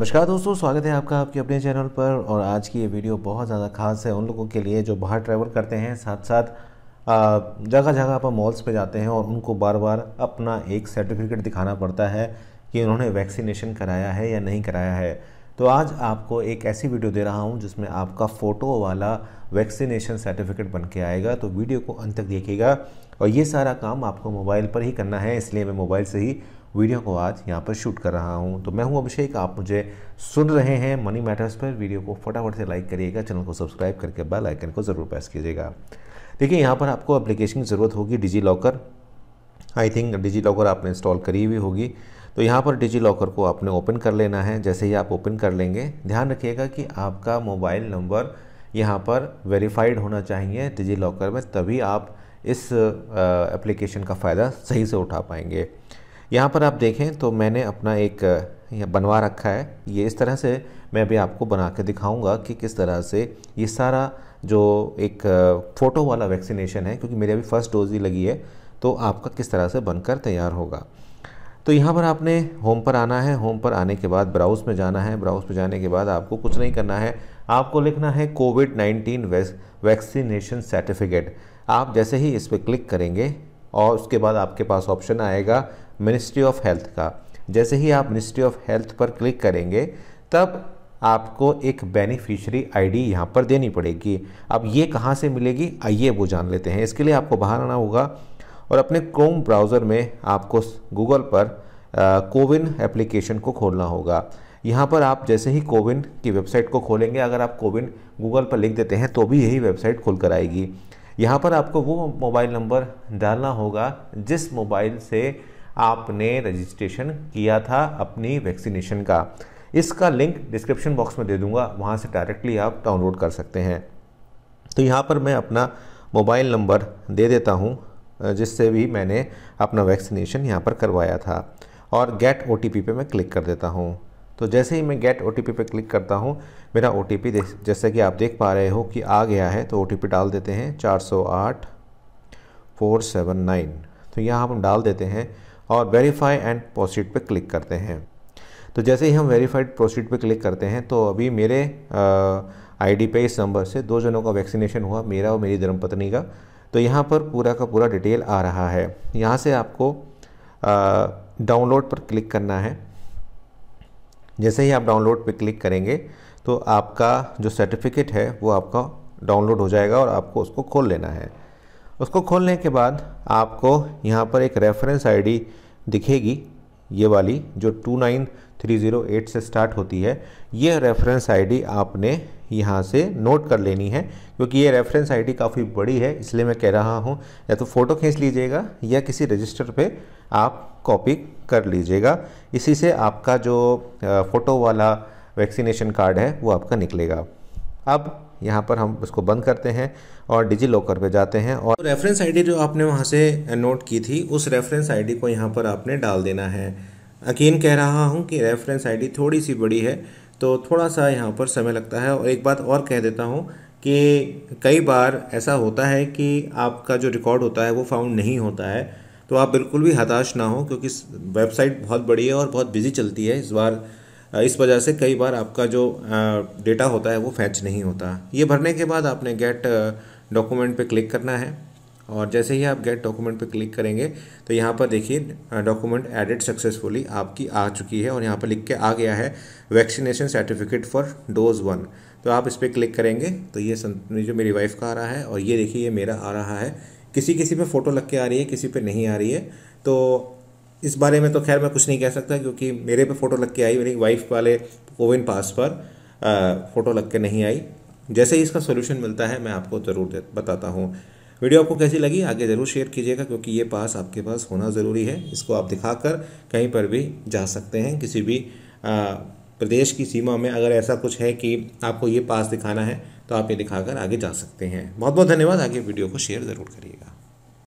नमस्कार दोस्तों स्वागत है आपका आपके अपने चैनल पर और आज की ये वीडियो बहुत ज़्यादा खास है उन लोगों के लिए जो बाहर ट्रैवल करते हैं साथ साथ जगह जगह पर मॉल्स पे जाते हैं और उनको बार बार अपना एक सर्टिफिकेट दिखाना पड़ता है कि उन्होंने वैक्सीनेशन कराया है या नहीं कराया है तो आज आपको एक ऐसी वीडियो दे रहा हूँ जिसमें आपका फ़ोटो वाला वैक्सीनेशन सर्टिफिकेट बन के आएगा तो वीडियो को अंत तक देखिएगा और ये सारा काम आपको मोबाइल पर ही करना है इसलिए मैं मोबाइल से ही वीडियो को आज यहाँ पर शूट कर रहा हूँ तो मैं हूँ अभिषेक आप मुझे सुन रहे हैं मनी मैटर्स पर वीडियो को फटाफट से लाइक करिएगा चैनल को सब्सक्राइब करके बेल आइकन को ज़रूर प्रेस कीजिएगा देखिए यहाँ पर आपको एप्लीकेशन की ज़रूरत होगी DigiLocker I think DigiLocker आपने इंस्टॉल करी हुई होगी तो यहाँ पर डिजी लॉकर को आपने ओपन कर लेना है जैसे ही आप ओपन कर लेंगे ध्यान रखिएगा कि आपका मोबाइल नंबर यहाँ पर वेरीफाइड होना चाहिए डिजी लॉकर में तभी आप इस एप्लीकेशन का फ़ायदा सही से उठा पाएंगे यहाँ पर आप देखें तो मैंने अपना एक बनवा रखा है ये इस तरह से मैं अभी आपको बना के दिखाऊँगा कि किस तरह से ये सारा जो एक फ़ोटो वाला वैक्सीनेशन है क्योंकि मेरी अभी फ़र्स्ट डोज ही लगी है तो आपका किस तरह से बनकर तैयार होगा तो यहाँ पर आपने होम पर आना है होम पर आने के बाद ब्राउज़ में जाना है ब्राउज़ में जाने के बाद आपको कुछ नहीं करना है आपको लिखना है कोविड नाइन्टीन वैक्सीनेशन सर्टिफिकेट आप जैसे ही इस पर क्लिक करेंगे और उसके बाद आपके पास ऑप्शन आएगा मिनिस्ट्री ऑफ हेल्थ का जैसे ही आप मिनिस्ट्री ऑफ हेल्थ पर क्लिक करेंगे तब आपको एक बेनिफिशियरी आईडी यहाँ पर देनी पड़ेगी अब ये कहाँ से मिलेगी आइए वो जान लेते हैं इसके लिए आपको बाहर आना होगा और अपने क्रोम ब्राउज़र में आपको गूगल पर कोविन एप्लीकेशन को खोलना होगा यहाँ पर आप जैसे ही कोविन की वेबसाइट को खोलेंगे अगर आप कोविन गूगल पर लिख देते हैं तो भी यही वेबसाइट खुल कर आएगी यहाँ पर आपको वो मोबाइल नंबर डालना होगा जिस मोबाइल से आपने रजिस्ट्रेशन किया था अपनी वैक्सीनेशन का इसका लिंक डिस्क्रिप्शन बॉक्स में दे दूंगा वहाँ से डायरेक्टली आप डाउनलोड कर सकते हैं तो यहाँ पर मैं अपना मोबाइल नंबर दे देता हूँ जिससे भी मैंने अपना वैक्सीनेशन यहाँ पर करवाया था और गेट ओ पे मैं क्लिक कर देता हूँ तो जैसे ही मैं गेट ओ पे क्लिक करता हूँ मेरा ओ जैसे कि आप देख पा रहे हो कि आ गया है तो ओ डाल देते हैं चार सौ आठ फोर सेवन नाइन तो यहाँ हम डाल देते हैं और वेरीफाई एंड प्रोसीड पे क्लिक करते हैं तो जैसे ही हम वेरीफाइड प्रोसीड पे क्लिक करते हैं तो अभी मेरे आईडी पे इस नंबर से दो जनों का वैक्सीनेशन हुआ मेरा और मेरी धर्मपत्नी का तो यहाँ पर पूरा का पूरा डिटेल आ रहा है यहाँ से आपको डाउनलोड पर क्लिक करना है जैसे ही आप डाउनलोड पर क्लिक करेंगे तो आपका जो सर्टिफिकेट है वो आपका डाउनलोड हो जाएगा और आपको उसको खोल लेना है उसको खोलने के बाद आपको यहाँ पर एक रेफरेंस आईडी दिखेगी ये वाली जो टू नाइन 308 से स्टार्ट होती है ये रेफरेंस आईडी आपने यहाँ से नोट कर लेनी है क्योंकि ये रेफरेंस आईडी काफ़ी बड़ी है इसलिए मैं कह रहा हूँ या तो फ़ोटो खींच लीजिएगा या किसी रजिस्टर पे आप कॉपी कर लीजिएगा इसी से आपका जो फ़ोटो वाला वैक्सीनेशन कार्ड है वो आपका निकलेगा अब यहाँ पर हम उसको बंद करते हैं और डिजी लॉकर पर जाते हैं और रेफरेंस तो आईडी जो आपने वहाँ से नोट की थी उस रेफरेंस आईडी को यहाँ पर आपने डाल देना है अकीन कह रहा हूँ कि रेफरेंस आईडी थोड़ी सी बड़ी है तो थोड़ा सा यहाँ पर समय लगता है और एक बात और कह देता हूँ कि कई बार ऐसा होता है कि आपका जो रिकॉर्ड होता है वो फाउंड नहीं होता है तो आप बिल्कुल भी हताश ना हो क्योंकि वेबसाइट बहुत बड़ी है और बहुत बिजी चलती है इस बार इस वजह से कई बार आपका जो डेटा होता है वो फैच नहीं होता ये भरने के बाद आपने गेट डॉक्यूमेंट पे क्लिक करना है और जैसे ही आप गेट डॉक्यूमेंट पर क्लिक करेंगे तो यहाँ पर देखिए डॉक्यूमेंट एडिड सक्सेसफुली आपकी आ चुकी है और यहाँ पर लिख के आ गया है vaccination certificate for dose one तो आप इस पर क्लिक करेंगे तो ये जो मेरी वाइफ का आ रहा है और ये देखिए ये मेरा आ रहा है किसी किसी पर फ़ोटो लग के आ रही है किसी पर नहीं आ रही है तो इस बारे में तो खैर मैं कुछ नहीं कह सकता क्योंकि मेरे पे फ़ोटो लग के आई मेरी वाइफ वाले कोविन पास पर फ़ोटो लग के नहीं आई जैसे ही इसका सोल्यूशन मिलता है मैं आपको ज़रूर बताता हूँ वीडियो आपको कैसी लगी आगे ज़रूर शेयर कीजिएगा क्योंकि ये पास आपके पास होना ज़रूरी है इसको आप दिखाकर कहीं पर भी जा सकते हैं किसी भी आ, प्रदेश की सीमा में अगर ऐसा कुछ है कि आपको ये पास दिखाना है तो आप ये दिखाकर आगे जा सकते हैं बहुत बहुत धन्यवाद आगे वीडियो को शेयर ज़रूर करिएगा